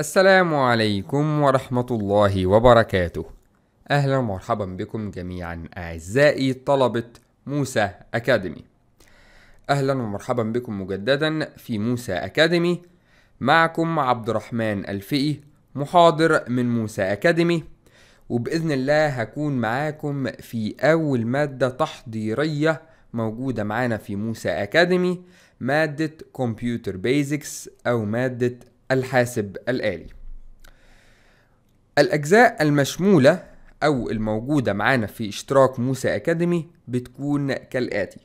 السلام عليكم ورحمة الله وبركاته أهلا ومرحبا بكم جميعا أعزائي طلبة موسى أكاديمي أهلا ومرحبا بكم مجددا في موسى أكاديمي معكم عبد الرحمن الفقي محاضر من موسى أكاديمي وبإذن الله هكون معاكم في أول مادة تحضيرية موجودة معانا في موسى أكاديمي مادة كمبيوتر بيزكس أو مادة الحاسب الآلي الأجزاء المشمولة أو الموجودة معانا في اشتراك موسى أكاديمي بتكون كالآتي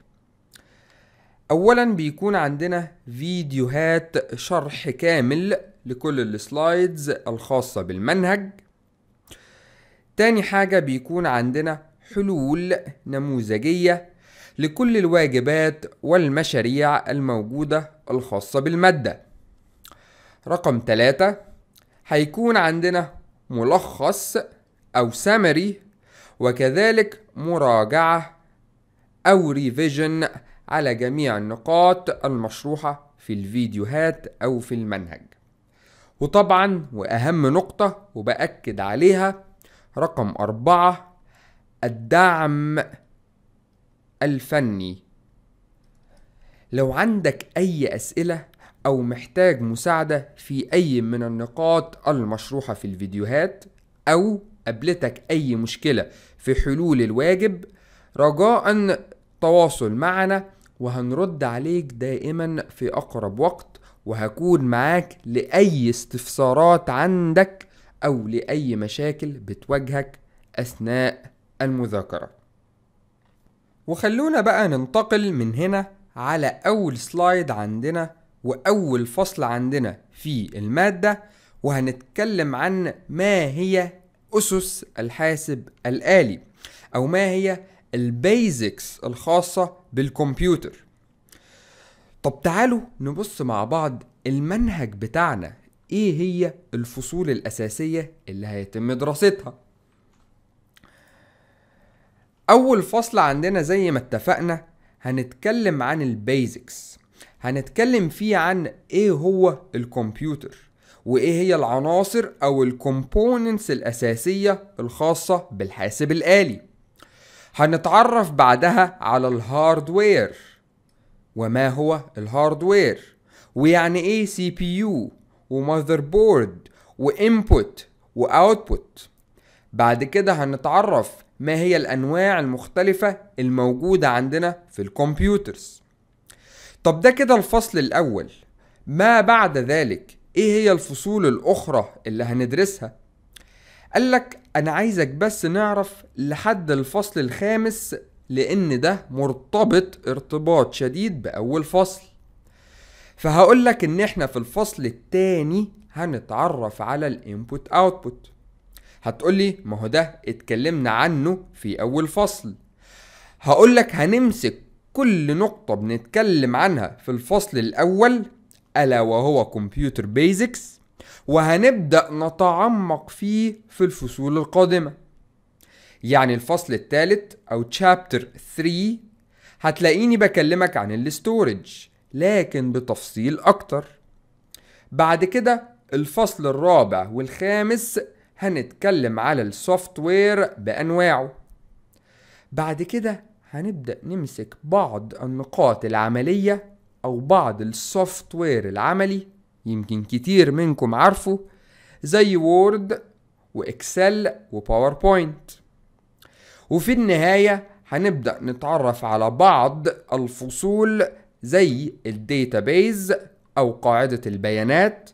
أولا بيكون عندنا فيديوهات شرح كامل لكل السلايدز الخاصة بالمنهج تاني حاجة بيكون عندنا حلول نموذجية لكل الواجبات والمشاريع الموجودة الخاصة بالمادة رقم ثلاثة هيكون عندنا ملخص أو سامري وكذلك مراجعة أو ريفيجن على جميع النقاط المشروحة في الفيديوهات أو في المنهج وطبعا وأهم نقطة وبأكد عليها رقم أربعة الدعم الفني لو عندك أي أسئلة أو محتاج مساعدة في أي من النقاط المشروحة في الفيديوهات أو قابلتك أي مشكلة في حلول الواجب رجاء تواصل معنا وهنرد عليك دائما في أقرب وقت وهكون معاك لأي استفسارات عندك أو لأي مشاكل بتواجهك أثناء المذاكرة وخلونا بقى ننتقل من هنا على أول سلايد عندنا واول فصل عندنا في الماده وهنتكلم عن ما هي اسس الحاسب الالي او ما هي البيزكس الخاصه بالكمبيوتر طب تعالوا نبص مع بعض المنهج بتاعنا ايه هي الفصول الاساسيه اللي هيتم دراستها اول فصل عندنا زي ما اتفقنا هنتكلم عن البيزكس هنتكلم فيه عن ايه هو الكمبيوتر وايه هي العناصر او الكومبوننتس الاساسيه الخاصه بالحاسب الالي هنتعرف بعدها على الهاردوير وما هو الهاردوير ويعني ايه سي بي يو وماذر بورد وانبوت واوتبوت بعد كده هنتعرف ما هي الانواع المختلفه الموجوده عندنا في الكمبيوترز طب ده كده الفصل الأول ما بعد ذلك إيه هي الفصول الأخرى اللي هندرسها؟ قالك أنا عايزك بس نعرف لحد الفصل الخامس لأن ده مرتبط ارتباط شديد بأول فصل فهقولك إن إحنا في الفصل التاني هنتعرف على الانبوت اوتبوت هتقولي ما هو ده اتكلمنا عنه في أول فصل هقولك هنمسك كل نقطة بنتكلم عنها في الفصل الأول ألا وهو كمبيوتر بيزكس وهنبدأ نتعمق فيه في الفصول القادمة يعني الفصل الثالث أو chapter 3 هتلاقيني بكلمك عن الاستورج لكن بتفصيل أكتر بعد كده الفصل الرابع والخامس هنتكلم على السوفت وير بأنواعه بعد كده هنبدأ نمسك بعض النقاط العملية أو بعض السوفت وير العملي يمكن كتير منكم عارفه زي وورد وإكسل وباوربوينت وفي النهاية هنبدأ نتعرف على بعض الفصول زي الديتابيز أو قاعدة البيانات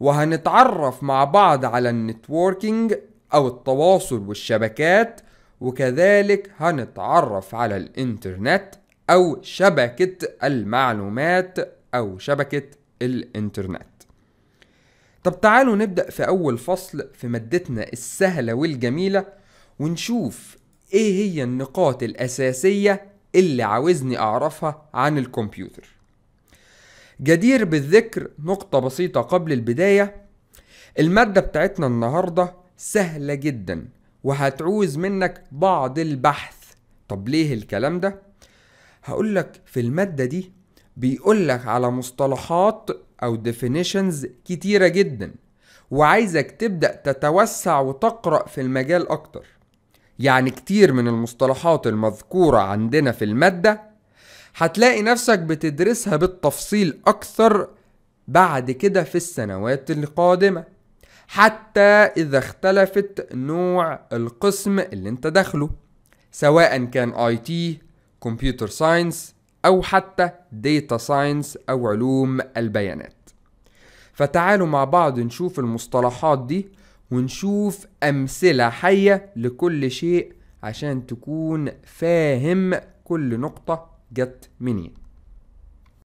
وهنتعرف مع بعض على النتوركينج أو التواصل والشبكات وكذلك هنتعرف على الانترنت أو شبكة المعلومات أو شبكة الانترنت طب تعالوا نبدأ في أول فصل في مادتنا السهلة والجميلة ونشوف إيه هي النقاط الأساسية اللي عاوزني أعرفها عن الكمبيوتر جدير بالذكر نقطة بسيطة قبل البداية المادة بتاعتنا النهاردة سهلة جدا وهتعوز منك بعض البحث طب ليه الكلام ده هقولك في المادة دي بيقولك على مصطلحات أو definitions كتيرة جدا وعايزك تبدأ تتوسع وتقرأ في المجال أكتر يعني كتير من المصطلحات المذكورة عندنا في المادة هتلاقي نفسك بتدرسها بالتفصيل أكثر بعد كده في السنوات القادمه حتى إذا اختلفت نوع القسم اللي أنت داخله سواء كان اي تي كمبيوتر ساينس أو حتى ديتا ساينس أو علوم البيانات فتعالوا مع بعض نشوف المصطلحات دي ونشوف أمثلة حية لكل شيء عشان تكون فاهم كل نقطة جت منين